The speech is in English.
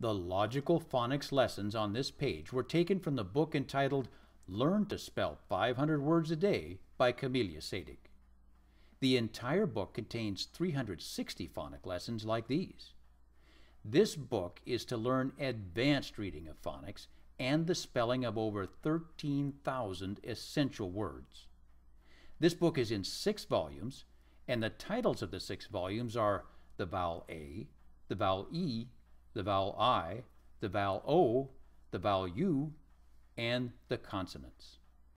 The logical phonics lessons on this page were taken from the book entitled Learn to Spell 500 Words a Day by Camelia Sadik. The entire book contains 360 phonic lessons like these. This book is to learn advanced reading of phonics and the spelling of over 13,000 essential words. This book is in six volumes, and the titles of the six volumes are The Vowel A, The Vowel E, the vowel I, the vowel O, the vowel U, and the consonants.